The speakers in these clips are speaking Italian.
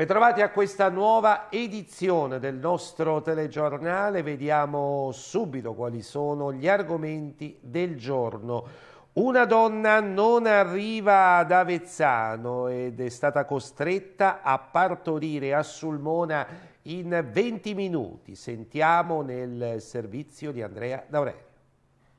Bentrovati a questa nuova edizione del nostro telegiornale, vediamo subito quali sono gli argomenti del giorno. Una donna non arriva ad Avezzano ed è stata costretta a partorire a Sulmona in 20 minuti. Sentiamo nel servizio di Andrea D'Aurelio.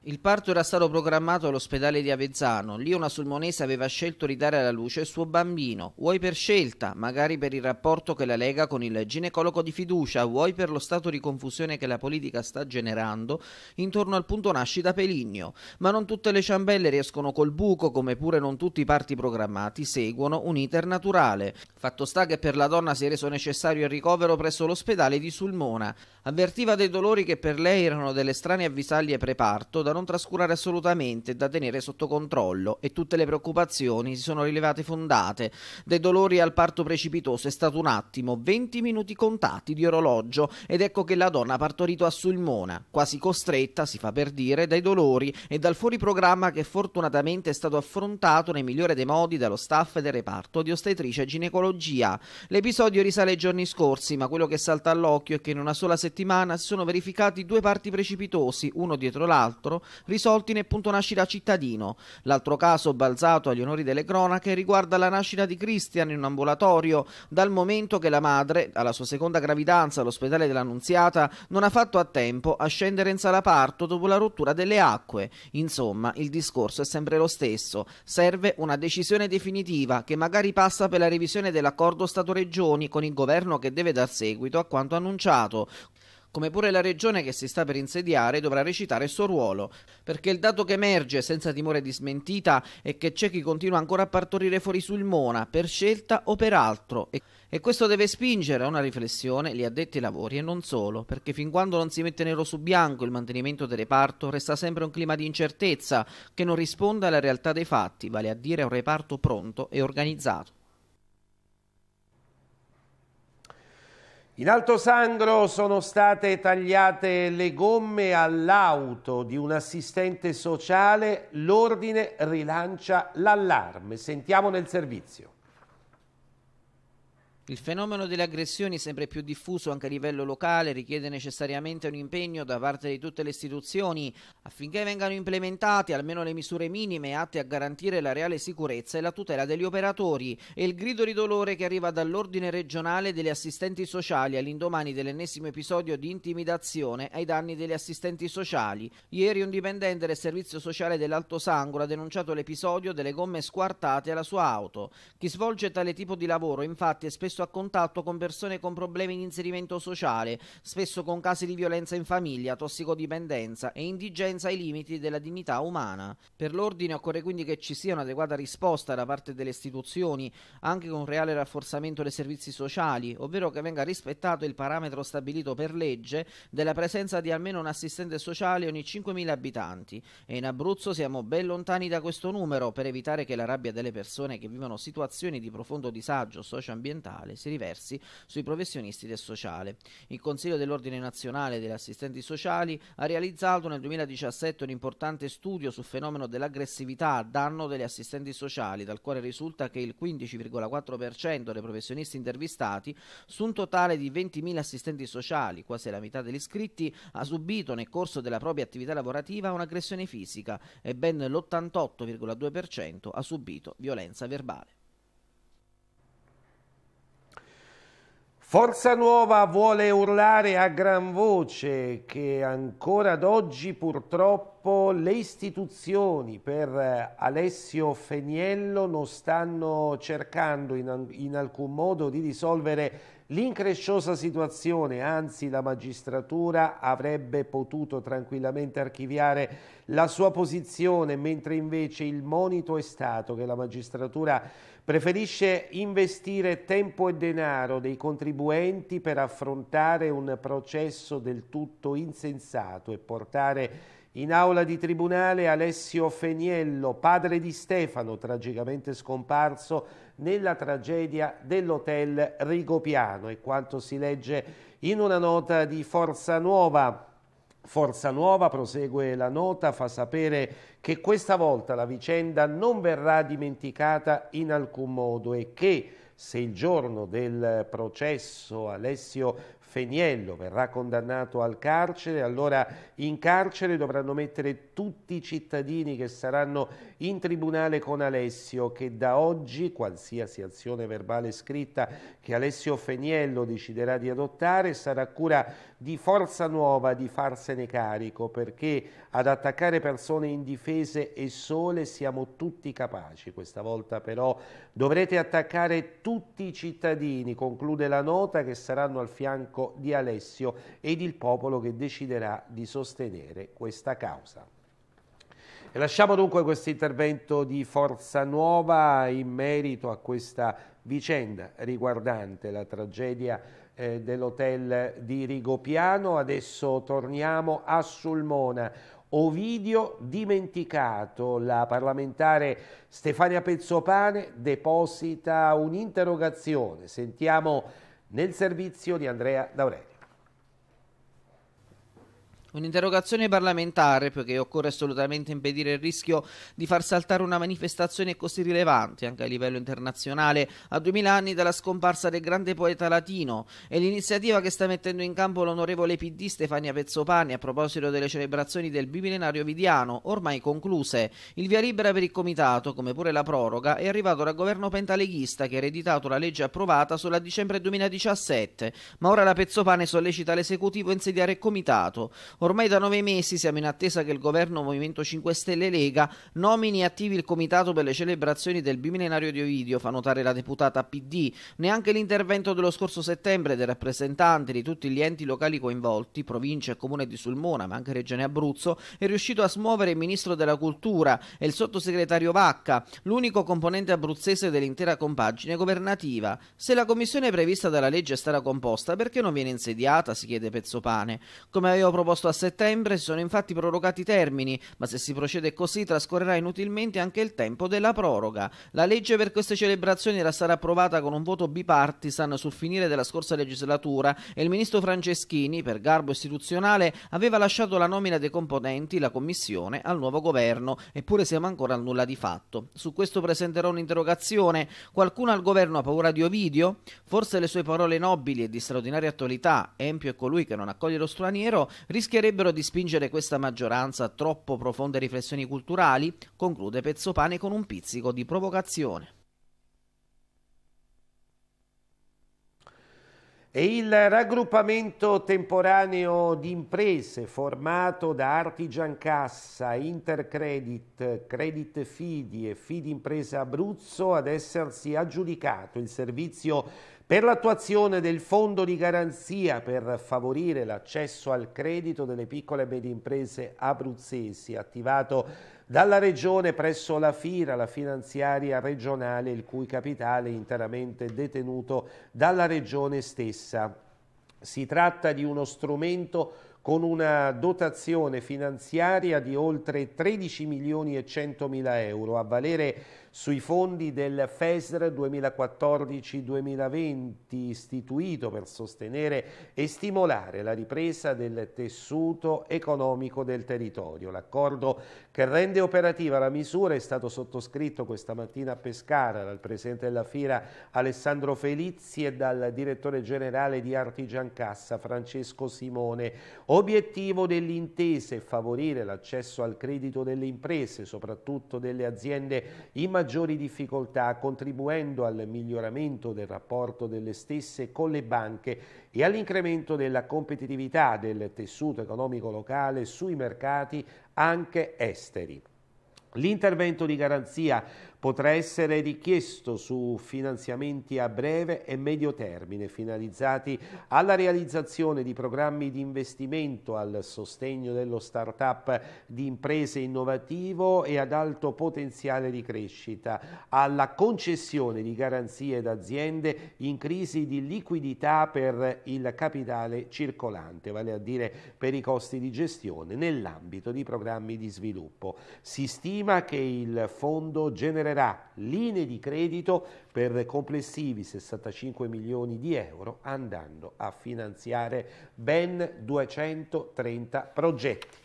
Il parto era stato programmato all'ospedale di Avezzano. Lì una sulmonese aveva scelto di dare alla luce il suo bambino. Vuoi per scelta, magari per il rapporto che la lega con il ginecologo di fiducia, vuoi per lo stato di confusione che la politica sta generando intorno al punto nascita Peligno. Ma non tutte le ciambelle riescono col buco, come pure non tutti i parti programmati seguono un iter naturale. Fatto sta che per la donna si è reso necessario il ricovero presso l'ospedale di Sulmona. Avvertiva dei dolori che per lei erano delle strane avvisaglie preparto da non trascurare assolutamente da tenere sotto controllo e tutte le preoccupazioni si sono rilevate fondate. Dai dolori al parto precipitoso è stato un attimo, 20 minuti contatti di orologio ed ecco che la donna ha partorito a Sulmona, quasi costretta, si fa per dire, dai dolori e dal fuori programma che fortunatamente è stato affrontato nel migliore dei modi dallo staff del reparto di ostetricia e ginecologia. L'episodio risale ai giorni scorsi, ma quello che salta all'occhio è che in una sola settimana si sono verificati due parti precipitosi, uno dietro l'altro, risolti nel punto nascita cittadino. L'altro caso balzato agli onori delle cronache riguarda la nascita di Christian in un ambulatorio, dal momento che la madre, alla sua seconda gravidanza all'ospedale dell'Annunziata, non ha fatto a tempo a scendere in sala parto dopo la rottura delle acque. Insomma, il discorso è sempre lo stesso. Serve una decisione definitiva che magari passa per la revisione dell'accordo Stato-Regioni con il governo che deve dar seguito a quanto annunciato come pure la regione che si sta per insediare dovrà recitare il suo ruolo, perché il dato che emerge senza timore di smentita è che c'è chi continua ancora a partorire fuori sul Mona, per scelta o per altro, e questo deve spingere a una riflessione gli addetti ai lavori e non solo, perché fin quando non si mette nero su bianco il mantenimento del reparto resta sempre un clima di incertezza che non risponde alla realtà dei fatti, vale a dire a un reparto pronto e organizzato. In Alto Sangro sono state tagliate le gomme all'auto di un assistente sociale, l'ordine rilancia l'allarme. Sentiamo nel servizio. Il fenomeno delle aggressioni, sempre più diffuso anche a livello locale, richiede necessariamente un impegno da parte di tutte le istituzioni affinché vengano implementate almeno le misure minime atte a garantire la reale sicurezza e la tutela degli operatori. E il grido di dolore che arriva dall'ordine regionale delle assistenti sociali all'indomani dell'ennesimo episodio di intimidazione ai danni delle assistenti sociali. Ieri un dipendente del servizio sociale dell'Alto Sangro ha denunciato l'episodio delle gomme squartate alla sua auto. Chi svolge tale tipo di lavoro infatti è spesso spesso a contatto con persone con problemi di inserimento sociale, spesso con casi di violenza in famiglia, tossicodipendenza e indigenza ai limiti della dignità umana. Per l'ordine occorre quindi che ci sia un'adeguata risposta da parte delle istituzioni, anche con un reale rafforzamento dei servizi sociali, ovvero che venga rispettato il parametro stabilito per legge della presenza di almeno un assistente sociale ogni 5.000 abitanti e in Abruzzo siamo ben lontani da questo numero per evitare che la rabbia delle persone che vivono situazioni di profondo disagio socioambientale nazionale si riversi sui professionisti del sociale. Il Consiglio dell'Ordine Nazionale degli Assistenti Sociali ha realizzato nel 2017 un importante studio sul fenomeno dell'aggressività a danno degli assistenti sociali, dal quale risulta che il 15,4% dei professionisti intervistati, su un totale di 20.000 assistenti sociali, quasi la metà degli iscritti, ha subito nel corso della propria attività lavorativa un'aggressione fisica e ben l'88,2% ha subito violenza verbale. Forza Nuova vuole urlare a gran voce che ancora ad oggi purtroppo le istituzioni per eh, Alessio Feniello non stanno cercando in, in alcun modo di risolvere l'incresciosa situazione, anzi la magistratura avrebbe potuto tranquillamente archiviare la sua posizione, mentre invece il monito è stato che la magistratura Preferisce investire tempo e denaro dei contribuenti per affrontare un processo del tutto insensato e portare in aula di tribunale Alessio Feniello, padre di Stefano, tragicamente scomparso nella tragedia dell'hotel Rigopiano. È quanto si legge in una nota di Forza Nuova Forza Nuova, prosegue la nota, fa sapere che questa volta la vicenda non verrà dimenticata in alcun modo e che se il giorno del processo Alessio Feniello verrà condannato al carcere, allora in carcere dovranno mettere tutti i cittadini che saranno in tribunale con Alessio, che da oggi qualsiasi azione verbale scritta che Alessio Feniello deciderà di adottare sarà cura di Forza Nuova di farsene carico perché ad attaccare persone indifese e sole siamo tutti capaci. Questa volta però dovrete attaccare tutti i cittadini, conclude la nota, che saranno al fianco di Alessio ed il popolo che deciderà di sostenere questa causa. E lasciamo dunque questo intervento di Forza Nuova in merito a questa vicenda riguardante la tragedia eh, dell'hotel di Rigopiano. Adesso torniamo a Sulmona. Ovidio dimenticato, la parlamentare Stefania Pezzopane deposita un'interrogazione. Sentiamo nel servizio di Andrea D'Aurelio. Un'interrogazione parlamentare perché occorre assolutamente impedire il rischio di far saltare una manifestazione così rilevante anche a livello internazionale a duemila anni dalla scomparsa del grande poeta latino e l'iniziativa che sta mettendo in campo l'onorevole PD Stefania Pezzopani a proposito delle celebrazioni del bimillenario vidiano ormai concluse. Il via libera per il comitato, come pure la proroga, è arrivato dal governo pentaleghista che ha ereditato la legge approvata solo a dicembre 2017, ma ora la Pezzopane sollecita l'esecutivo a insediare il comitato Ormai da nove mesi siamo in attesa che il governo Movimento 5 Stelle Lega nomini attivi il comitato per le celebrazioni del bimillenario di Ovidio, fa notare la deputata PD. Neanche l'intervento dello scorso settembre dei rappresentanti di tutti gli enti locali coinvolti, provincia e comune di Sulmona, ma anche Regione Abruzzo, è riuscito a smuovere il ministro della cultura e il sottosegretario Vacca, l'unico componente abruzzese dell'intera compagine governativa. Se la commissione prevista dalla legge sarà composta, perché non viene insediata? si chiede Pezzopane. Come avevo proposto a a settembre sono infatti prorogati i termini, ma se si procede così trascorrerà inutilmente anche il tempo della proroga. La legge per queste celebrazioni era stata approvata con un voto bipartisan sul finire della scorsa legislatura e il ministro Franceschini, per garbo istituzionale, aveva lasciato la nomina dei componenti, la commissione, al nuovo governo, eppure siamo ancora al nulla di fatto. Su questo presenterò un'interrogazione. Qualcuno al governo ha paura di Ovidio? Forse le sue parole nobili e di straordinaria attualità, Empio è colui che non accoglie lo straniero, rischia rischierebbero di spingere questa maggioranza a troppo profonde riflessioni culturali, conclude Pezzopane con un pizzico di provocazione. E il raggruppamento temporaneo di imprese formato da Artigian Cassa, Intercredit, Credit Fidi e Fidi Impresa Abruzzo ad essersi aggiudicato il servizio per l'attuazione del fondo di garanzia per favorire l'accesso al credito delle piccole e medie imprese abruzzesi, attivato dalla Regione presso la FIRA, la finanziaria regionale, il cui capitale è interamente detenuto dalla Regione stessa. Si tratta di uno strumento con una dotazione finanziaria di oltre 13 milioni e 100 mila euro, a valere sui fondi del FESR 2014-2020 istituito per sostenere e stimolare la ripresa del tessuto economico del territorio. L'accordo che rende operativa la misura è stato sottoscritto questa mattina a Pescara dal Presidente della Fira Alessandro Felizzi e dal Direttore Generale di Artigian Cassa Francesco Simone. Obiettivo dell'intesa è favorire l'accesso al credito delle imprese, soprattutto delle aziende immaginate maggiori difficoltà, contribuendo al miglioramento del rapporto delle stesse con le banche e all'incremento della competitività del tessuto economico locale sui mercati anche esteri. L'intervento di garanzia potrà essere richiesto su finanziamenti a breve e medio termine finalizzati alla realizzazione di programmi di investimento al sostegno dello start-up di imprese innovativo e ad alto potenziale di crescita, alla concessione di garanzie ad aziende in crisi di liquidità per il capitale circolante, vale a dire per i costi di gestione nell'ambito di programmi di sviluppo. Si stima che il fondo genererà comprerà linee di credito per complessivi 65 milioni di euro andando a finanziare ben 230 progetti.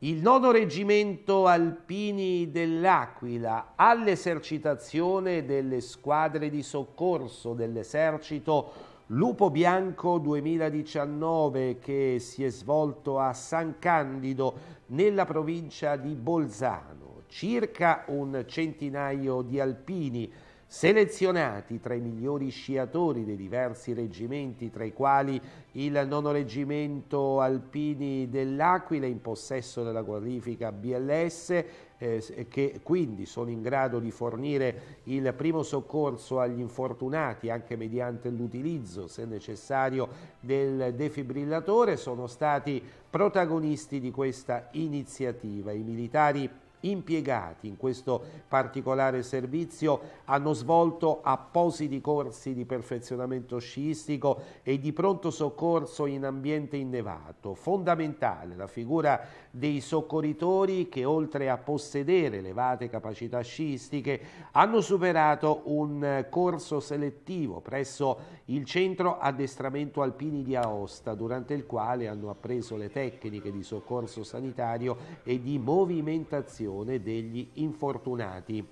Il nono reggimento alpini dell'Aquila all'esercitazione delle squadre di soccorso dell'esercito Lupo Bianco 2019 che si è svolto a San Candido nella provincia di Bolzano circa un centinaio di alpini selezionati tra i migliori sciatori dei diversi reggimenti, tra i quali il nono reggimento alpini dell'Aquila in possesso della qualifica BLS eh, che quindi sono in grado di fornire il primo soccorso agli infortunati anche mediante l'utilizzo, se necessario, del defibrillatore, sono stati protagonisti di questa iniziativa. I militari impiegati in questo particolare servizio hanno svolto appositi corsi di perfezionamento sciistico e di pronto soccorso in ambiente innevato. Fondamentale la figura dei soccorritori che oltre a possedere elevate capacità sciistiche hanno superato un corso selettivo presso il centro addestramento alpini di Aosta durante il quale hanno appreso le tecniche di soccorso sanitario e di movimentazione protezione degli infortunati.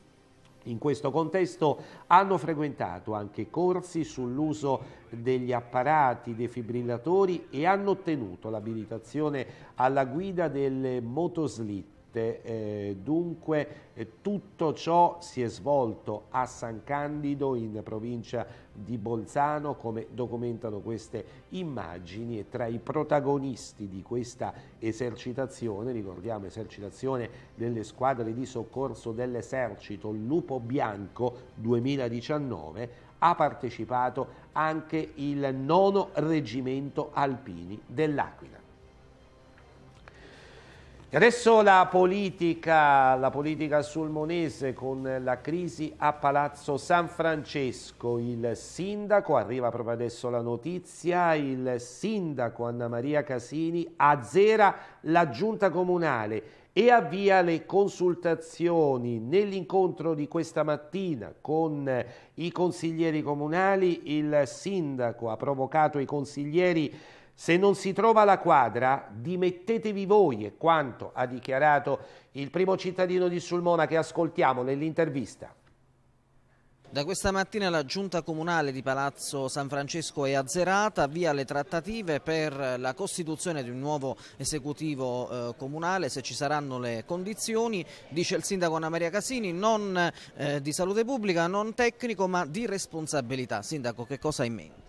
In questo contesto hanno frequentato anche corsi sull'uso degli apparati defibrillatori e hanno ottenuto l'abilitazione alla guida delle motoslitte. Eh, dunque eh, tutto ciò si è svolto a San Candido in provincia di di Bolzano, come documentano queste immagini e tra i protagonisti di questa esercitazione, ricordiamo esercitazione delle squadre di soccorso dell'esercito Lupo Bianco 2019, ha partecipato anche il nono reggimento alpini dell'Aquila. Adesso la politica, la politica sul Monese con la crisi a Palazzo San Francesco, il sindaco, arriva proprio adesso la notizia, il sindaco Anna Maria Casini azzera la giunta comunale e avvia le consultazioni. Nell'incontro di questa mattina con i consiglieri comunali il sindaco ha provocato i consiglieri se non si trova la quadra, dimettetevi voi, è quanto ha dichiarato il primo cittadino di Sulmona che ascoltiamo nell'intervista. Da questa mattina la giunta comunale di Palazzo San Francesco è azzerata, via le trattative per la costituzione di un nuovo esecutivo eh, comunale, se ci saranno le condizioni, dice il sindaco Anna Maria Casini, non eh, di salute pubblica, non tecnico ma di responsabilità. Sindaco, che cosa ha in mente?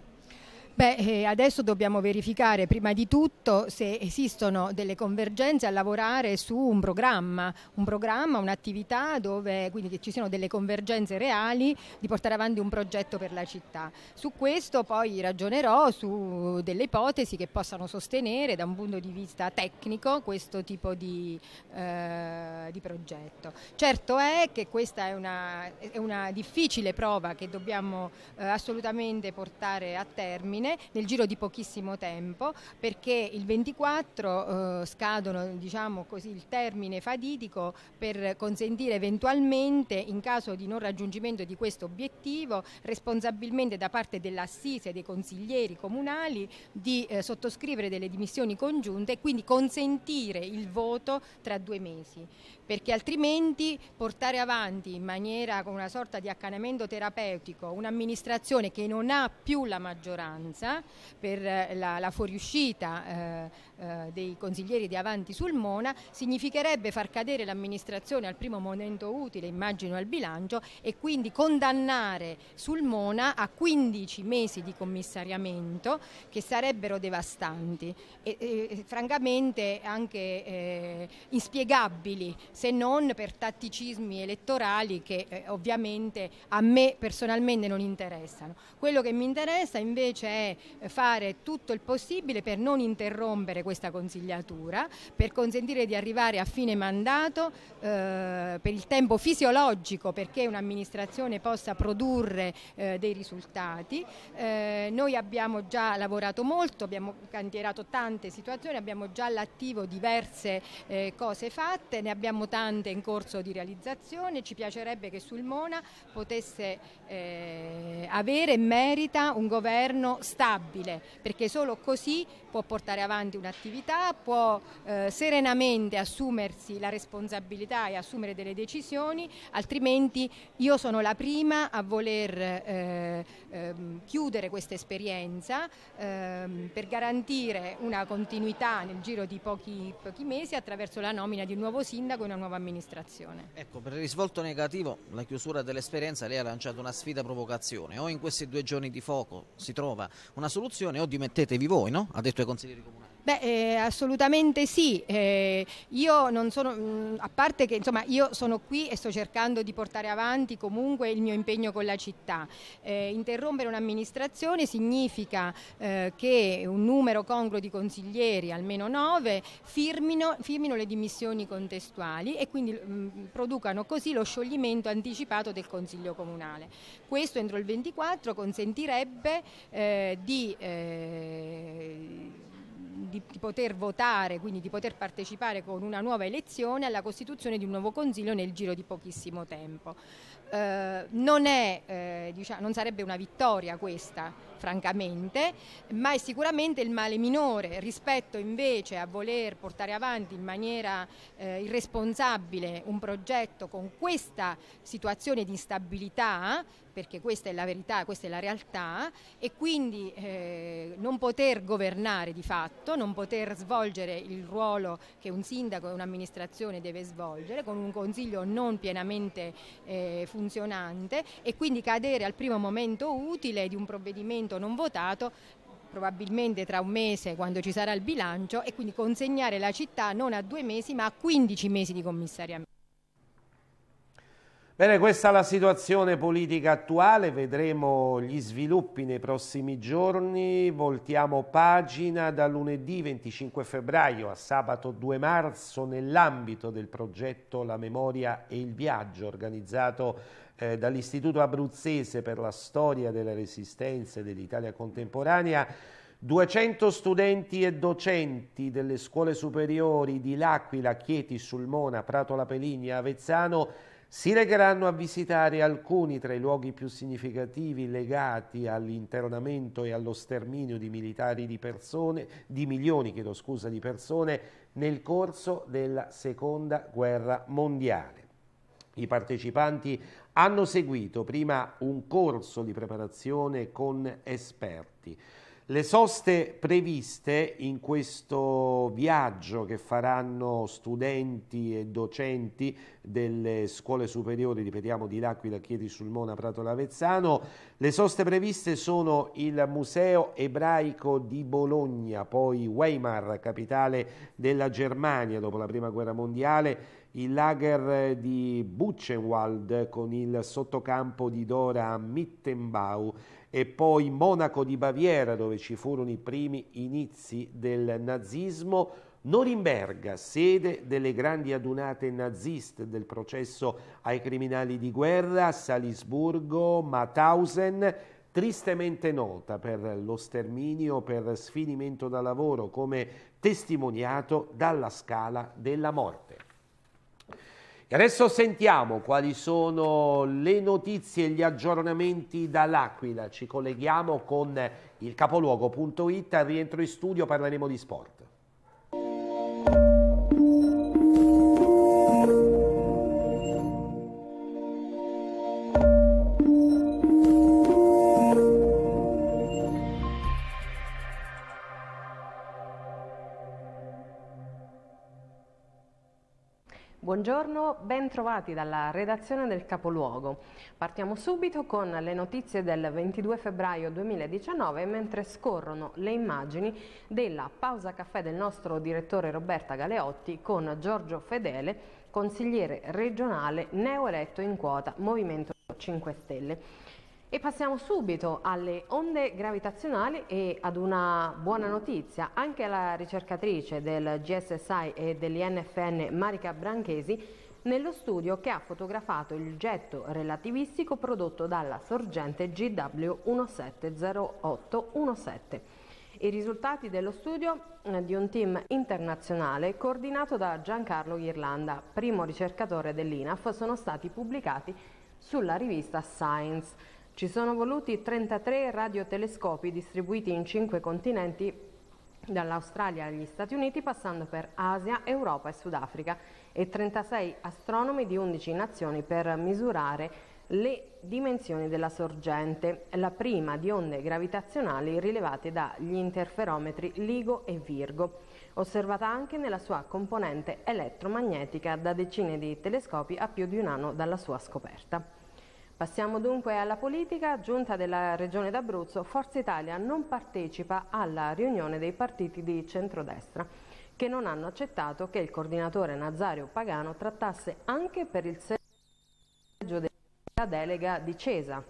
Beh, eh, adesso dobbiamo verificare prima di tutto se esistono delle convergenze a lavorare su un programma, un programma, un'attività dove quindi ci siano delle convergenze reali di portare avanti un progetto per la città. Su questo poi ragionerò su delle ipotesi che possano sostenere da un punto di vista tecnico questo tipo di, eh, di progetto. Certo è che questa è una, è una difficile prova che dobbiamo eh, assolutamente portare a termine fine nel giro di pochissimo tempo perché il 24 eh, scadono diciamo così, il termine fatidico per consentire eventualmente in caso di non raggiungimento di questo obiettivo responsabilmente da parte dell'assise e dei consiglieri comunali di eh, sottoscrivere delle dimissioni congiunte e quindi consentire il voto tra due mesi perché altrimenti portare avanti in maniera con una sorta di accanamento terapeutico un'amministrazione che non ha più la maggioranza per eh, la, la fuoriuscita eh, eh, dei consiglieri di Avanti sul Mona significherebbe far cadere l'amministrazione al primo momento utile, immagino al bilancio, e quindi condannare sul Mona a 15 mesi di commissariamento che sarebbero devastanti e, e francamente anche eh, inspiegabili se non per tatticismi elettorali che eh, ovviamente a me personalmente non interessano. Quello che mi interessa invece è eh, fare tutto il possibile per non interrompere questa consigliatura, per consentire di arrivare a fine mandato eh, per il tempo fisiologico perché un'amministrazione possa produrre eh, dei risultati. Eh, noi abbiamo già lavorato molto, abbiamo cantierato tante situazioni, abbiamo già all'attivo diverse eh, cose fatte, ne abbiamo tante in corso di realizzazione, ci piacerebbe che sul Mona potesse eh, avere e merita un governo stabile, perché solo così può portare avanti un'attività, può eh, serenamente assumersi la responsabilità e assumere delle decisioni, altrimenti io sono la prima a voler eh, ehm, chiudere questa esperienza ehm, per garantire una continuità nel giro di pochi, pochi mesi attraverso la nomina di un nuovo sindaco e una nuova amministrazione. Ecco, per il risvolto negativo, la chiusura dell'esperienza, lei ha lanciato una sfida provocazione. O in questi due giorni di fuoco si trova una soluzione o dimettetevi voi, no? Ha detto ai consiglieri comunali. Beh, eh, assolutamente sì. Eh, io non sono, mh, mm, a parte che insomma io sono qui e sto cercando di portare avanti comunque il mio impegno con la città. Eh, interrompere un'amministrazione significa eh, che un numero congruo di consiglieri, almeno nove, firmino, firmino le dimissioni contestuali e quindi mh, mm, producano così lo scioglimento anticipato del Consiglio Comunale. Questo entro il 24 consentirebbe eh, di eh, di, di, poter votare, quindi di poter partecipare con una nuova elezione alla costituzione di un nuovo Consiglio nel giro di pochissimo tempo eh, non, è, eh, diciamo, non sarebbe una vittoria questa, francamente, ma è sicuramente il male minore rispetto invece a voler portare avanti in maniera eh, irresponsabile un progetto con questa situazione di instabilità, perché questa è la verità, questa è la realtà, e quindi eh, non poter governare di fatto, non poter svolgere il ruolo che un sindaco e un'amministrazione deve svolgere, con un consiglio non pienamente eh, funzionante funzionante e quindi cadere al primo momento utile di un provvedimento non votato probabilmente tra un mese quando ci sarà il bilancio e quindi consegnare la città non a due mesi ma a 15 mesi di commissariamento. Bene, questa è la situazione politica attuale, vedremo gli sviluppi nei prossimi giorni, voltiamo pagina da lunedì 25 febbraio a sabato 2 marzo nell'ambito del progetto La Memoria e il Viaggio organizzato eh, dall'Istituto Abruzzese per la Storia della Resistenza e dell'Italia Contemporanea 200 studenti e docenti delle scuole superiori di L'Aquila, Chieti, Sulmona, Prato La Peligna, Avezzano si recheranno a visitare alcuni tra i luoghi più significativi legati all'internamento e allo sterminio di militari di persone, di milioni, chiedo scusa, di persone nel corso della seconda guerra mondiale. I partecipanti hanno seguito prima un corso di preparazione con esperti. Le soste previste in questo viaggio che faranno studenti e docenti delle scuole superiori, ripetiamo di L'Aquila, Chieti Sulmona, Prato Lavezzano, le soste previste sono il Museo Ebraico di Bologna, poi Weimar, capitale della Germania dopo la Prima Guerra Mondiale, il lager di Buchenwald con il sottocampo di Dora a Mittenbau e poi Monaco di Baviera dove ci furono i primi inizi del nazismo, Norimberga, sede delle grandi adunate naziste del processo ai criminali di guerra, Salisburgo, Mauthausen, tristemente nota per lo sterminio, per sfinimento da lavoro, come testimoniato dalla scala della morte. E adesso sentiamo quali sono le notizie e gli aggiornamenti dall'Aquila. Ci colleghiamo con il capoluogo.it, al rientro in studio parleremo di sport. buongiorno, ben trovati dalla redazione del Capoluogo. Partiamo subito con le notizie del 22 febbraio 2019 mentre scorrono le immagini della pausa caffè del nostro direttore Roberta Galeotti con Giorgio Fedele, consigliere regionale neoeletto in quota Movimento 5 Stelle. E passiamo subito alle onde gravitazionali e ad una buona notizia. Anche la ricercatrice del GSSI e dell'INFN Marica Branchesi nello studio che ha fotografato il getto relativistico prodotto dalla sorgente GW170817. I risultati dello studio eh, di un team internazionale coordinato da Giancarlo Ghirlanda, primo ricercatore dell'INAF, sono stati pubblicati sulla rivista Science. Ci sono voluti 33 radiotelescopi distribuiti in 5 continenti dall'Australia agli Stati Uniti passando per Asia, Europa e Sudafrica e 36 astronomi di 11 nazioni per misurare le dimensioni della sorgente, la prima di onde gravitazionali rilevate dagli interferometri LIGO e Virgo, osservata anche nella sua componente elettromagnetica da decine di telescopi a più di un anno dalla sua scoperta. Passiamo dunque alla politica. Giunta della Regione d'Abruzzo, Forza Italia non partecipa alla riunione dei partiti di centrodestra che non hanno accettato che il coordinatore Nazario Pagano trattasse anche per il seggio della delega di Cesa.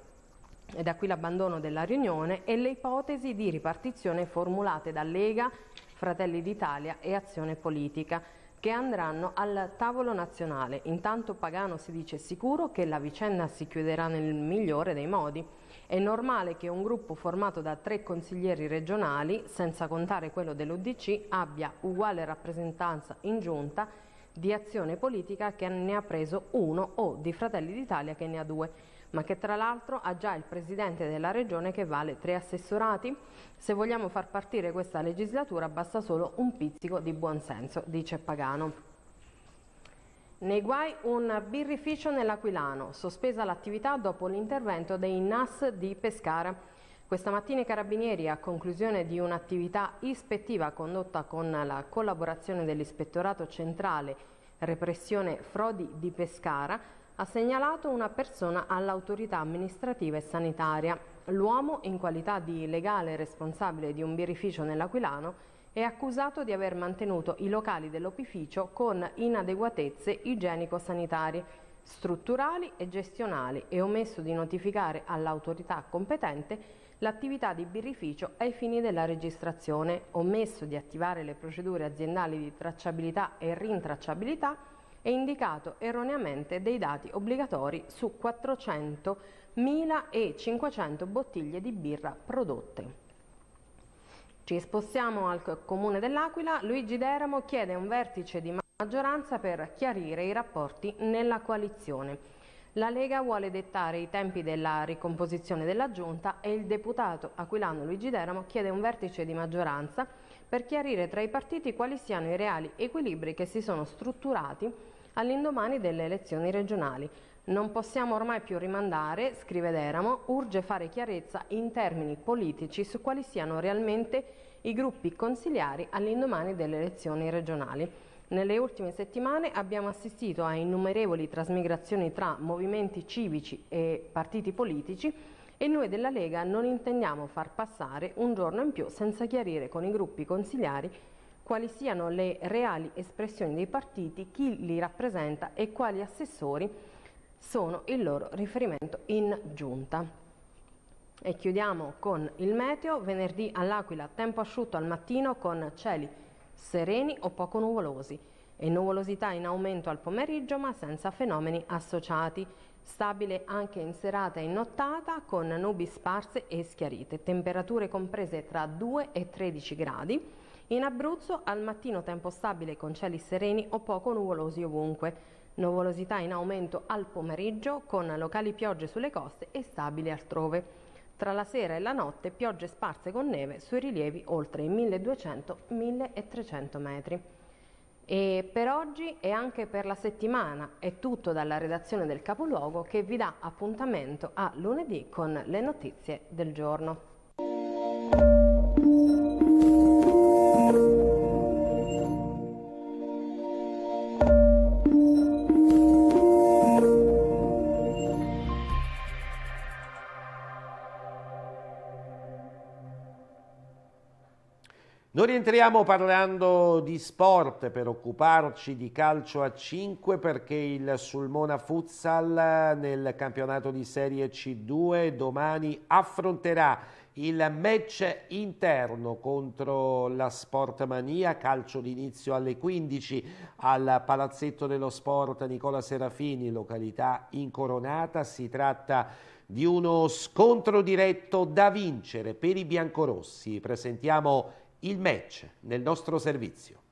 E da qui l'abbandono della riunione e le ipotesi di ripartizione formulate da Lega, Fratelli d'Italia e Azione Politica che andranno al tavolo nazionale. Intanto Pagano si dice sicuro che la vicenda si chiuderà nel migliore dei modi. È normale che un gruppo formato da tre consiglieri regionali, senza contare quello dell'Udc, abbia uguale rappresentanza in giunta di azione politica che ne ha preso uno o di Fratelli d'Italia che ne ha due ma che tra l'altro ha già il Presidente della Regione che vale tre assessorati. Se vogliamo far partire questa legislatura basta solo un pizzico di buonsenso, dice Pagano. Nei guai un birrificio nell'Aquilano, sospesa l'attività dopo l'intervento dei NAS di Pescara. Questa mattina i carabinieri, a conclusione di un'attività ispettiva condotta con la collaborazione dell'Ispettorato Centrale Repressione Frodi di Pescara, ha segnalato una persona all'autorità amministrativa e sanitaria. L'uomo, in qualità di legale responsabile di un birrificio nell'Aquilano, è accusato di aver mantenuto i locali dell'opificio con inadeguatezze igienico-sanitarie, strutturali e gestionali e omesso di notificare all'autorità competente l'attività di birrificio ai fini della registrazione, omesso di attivare le procedure aziendali di tracciabilità e rintracciabilità e indicato erroneamente dei dati obbligatori su 400.500 bottiglie di birra prodotte. Ci spostiamo al Comune dell'Aquila. Luigi Deramo chiede un vertice di maggioranza per chiarire i rapporti nella coalizione. La Lega vuole dettare i tempi della ricomposizione della Giunta e il deputato aquilano Luigi Deramo chiede un vertice di maggioranza per chiarire tra i partiti quali siano i reali equilibri che si sono strutturati all'indomani delle elezioni regionali. Non possiamo ormai più rimandare, scrive Deramo, urge fare chiarezza in termini politici su quali siano realmente i gruppi consigliari all'indomani delle elezioni regionali. Nelle ultime settimane abbiamo assistito a innumerevoli trasmigrazioni tra movimenti civici e partiti politici e noi della Lega non intendiamo far passare un giorno in più senza chiarire con i gruppi consigliari quali siano le reali espressioni dei partiti, chi li rappresenta e quali assessori sono il loro riferimento in giunta. E chiudiamo con il meteo, venerdì all'Aquila tempo asciutto al mattino con cieli sereni o poco nuvolosi e nuvolosità in aumento al pomeriggio ma senza fenomeni associati. Stabile anche in serata e nottata con nubi sparse e schiarite, temperature comprese tra 2 e 13 gradi. In Abruzzo al mattino tempo stabile con cieli sereni o poco nuvolosi ovunque. Nuvolosità in aumento al pomeriggio con locali piogge sulle coste e stabile altrove. Tra la sera e la notte piogge sparse con neve sui rilievi oltre i 1200-1300 metri. E per oggi e anche per la settimana è tutto dalla redazione del Capoluogo che vi dà appuntamento a lunedì con le notizie del giorno. rientriamo parlando di sport per occuparci di calcio a 5 perché il Sulmona Futsal nel campionato di Serie C2 domani affronterà il match interno contro la Sportmania, calcio d'inizio alle 15 al Palazzetto dello Sport Nicola Serafini, località incoronata. Si tratta di uno scontro diretto da vincere per i biancorossi. Presentiamo il match nel nostro servizio.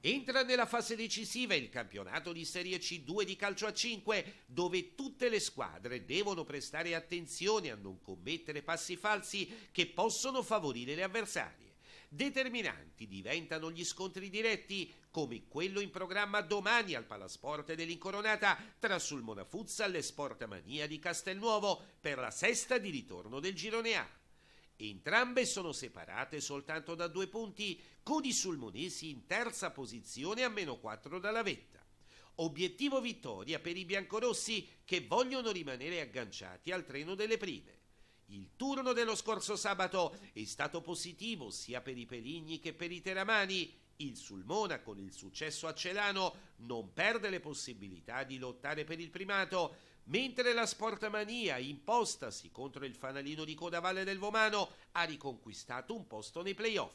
Entra nella fase decisiva il campionato di Serie C2 di calcio a 5, dove tutte le squadre devono prestare attenzione a non commettere passi falsi che possono favorire le avversarie. Determinanti diventano gli scontri diretti, come quello in programma domani al Palasport dell'Incoronata tra Sulmona Futsal e Sportamania di Castelnuovo per la sesta di ritorno del girone A. Entrambe sono separate soltanto da due punti, Cudi Sulmonesi in terza posizione a meno 4 dalla vetta. Obiettivo vittoria per i biancorossi che vogliono rimanere agganciati al treno delle prime. Il turno dello scorso sabato è stato positivo sia per i Peligni che per i Teramani. Il Sulmona, con il successo a Celano, non perde le possibilità di lottare per il primato, Mentre la sportamania, impostasi contro il fanalino di coda Valle del Vomano, ha riconquistato un posto nei playoff.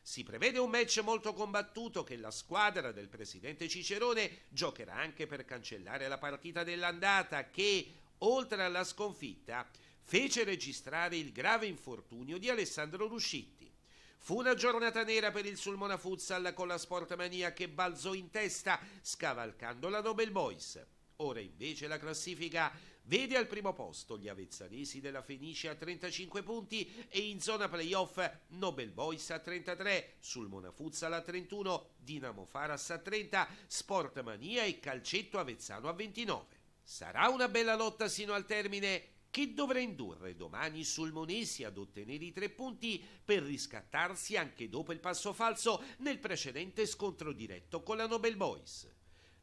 Si prevede un match molto combattuto che la squadra del presidente Cicerone giocherà anche per cancellare la partita dell'andata che, oltre alla sconfitta, fece registrare il grave infortunio di Alessandro Ruscitti. Fu una giornata nera per il Sulmona Futsal con la sportmania che balzò in testa scavalcando la Nobel Boys. Ora invece la classifica vede al primo posto gli avezzanesi della Fenice a 35 punti e in zona playoff Nobel Boys a 33, sul Monafuzzala a 31, Dinamo Faras a 30, Sportmania e Calcetto Avezzano a 29. Sarà una bella lotta sino al termine che dovrà indurre domani Sulmonesi ad ottenere i tre punti per riscattarsi anche dopo il passo falso nel precedente scontro diretto con la Nobel Boys.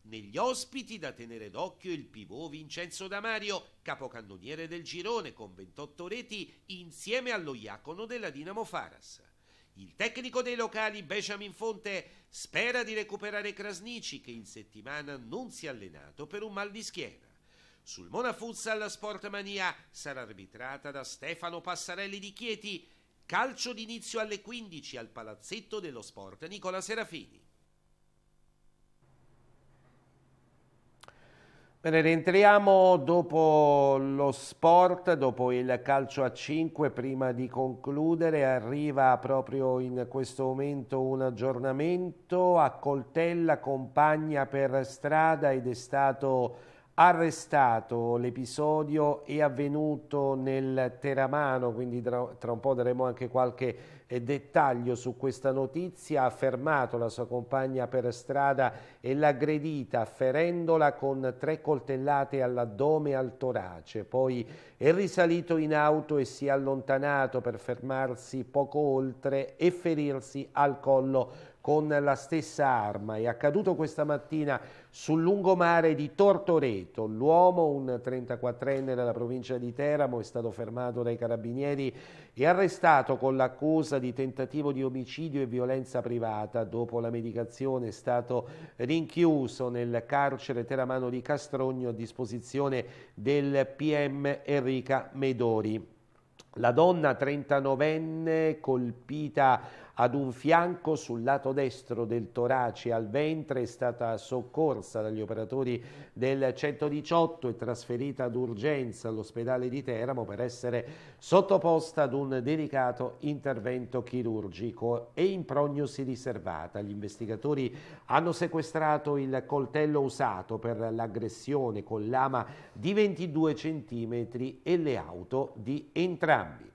Negli ospiti da tenere d'occhio il pivot Vincenzo Damario, capocannoniere del girone con 28 reti insieme allo Iacono della Dinamo Faras. Il tecnico dei locali Benjamin Fonte spera di recuperare Krasnici che in settimana non si è allenato per un mal di schiena. Sul Mona Futsal Sportmania sarà arbitrata da Stefano Passarelli di Chieti, calcio d'inizio alle 15 al palazzetto dello sport Nicola Serafini. Bene, rientriamo dopo lo sport, dopo il calcio a 5, prima di concludere arriva proprio in questo momento un aggiornamento a coltella compagna per strada ed è stato arrestato. L'episodio è avvenuto nel Teramano, quindi tra, tra, un po' daremo anche qualche eh, dettaglio su questa notizia. Ha fermato la sua compagna per strada e l'ha aggredita, ferendola con tre coltellate all'addome e al torace. Poi è risalito in auto e si è allontanato per fermarsi poco oltre e ferirsi al collo con la stessa arma. È accaduto questa mattina sul lungomare di Tortoreto, l'uomo, un 34enne della provincia di Teramo, è stato fermato dai carabinieri e arrestato con l'accusa di tentativo di omicidio e violenza privata. Dopo la medicazione è stato rinchiuso nel carcere teramano di Castrogno a disposizione del PM Enrica Medori. La donna 39enne colpita ad un fianco sul lato destro del torace al ventre è stata soccorsa dagli operatori del 118 e trasferita d'urgenza all'ospedale di Teramo per essere sottoposta ad un delicato intervento chirurgico e in prognosi riservata. Gli investigatori hanno sequestrato il coltello usato per l'aggressione con lama di 22 cm e le auto di entrambi.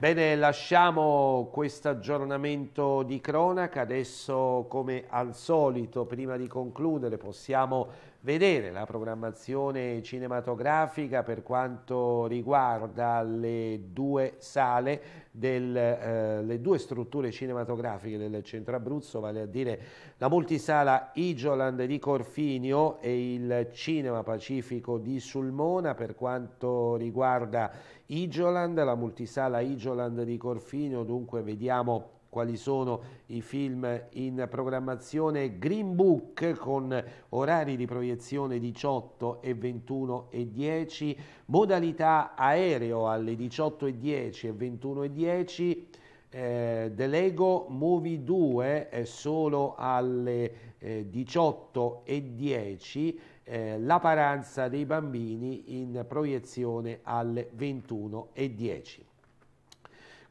Bene, lasciamo questo aggiornamento di cronaca, adesso come al solito prima di concludere possiamo vedere la programmazione cinematografica per quanto riguarda le due sale, del, eh, le due strutture cinematografiche del centro Abruzzo, vale a dire la multisala Igioland di Corfinio e il Cinema Pacifico di Sulmona per quanto riguarda Igioland, la multisala Igioland di Corfinio, dunque vediamo quali sono i film in programmazione Green Book con orari di proiezione 18 e 21 e 10, modalità aereo alle 18 e 10 e 21 e 10, eh, The Lego Movie 2 è solo alle eh, 18 e 10, eh, La paranza dei bambini in proiezione alle 21 e 10.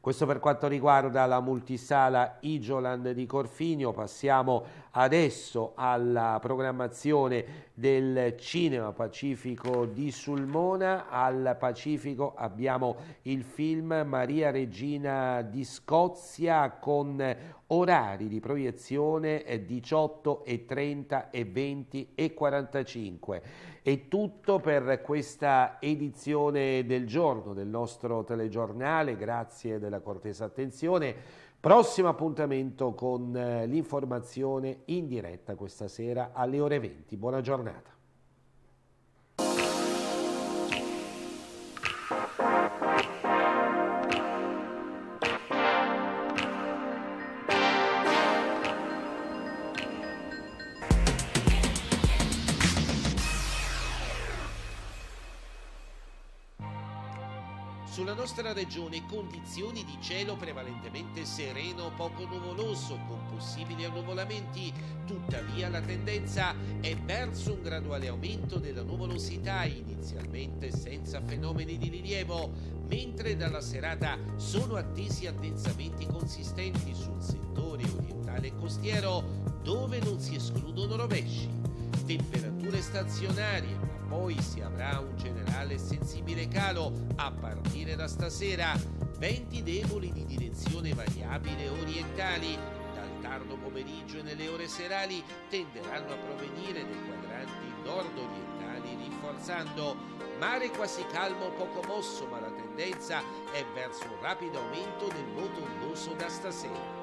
Questo per quanto riguarda la multisala Igioland di Corfinio, passiamo adesso alla programmazione del Cinema Pacifico di Sulmona. Al Pacifico abbiamo il film Maria Regina di Scozia con orari di proiezione 18 e 30 e 20 e 45. È tutto per questa edizione del giorno del nostro telegiornale. Grazie della cortesa attenzione. Prossimo appuntamento con eh, l'informazione in diretta questa sera alle ore 20. Buona giornata. nostra regione condizioni di cielo prevalentemente sereno o poco nuvoloso con possibili annuvolamenti, tuttavia la tendenza è verso un graduale aumento della nuvolosità, inizialmente senza fenomeni di rilievo, mentre dalla serata sono attesi addensamenti consistenti sul settore orientale e costiero dove non si escludono rovesci. Temperature stazionarie poi si avrà un generale e sensibile calo a partire da stasera, venti deboli di direzione variabile orientali. Dal tardo pomeriggio e nelle ore serali tenderanno a provenire dai quadranti nord-orientali rinforzando. Mare quasi calmo, poco mosso, ma la tendenza è verso un rapido aumento del moto ondoso da stasera.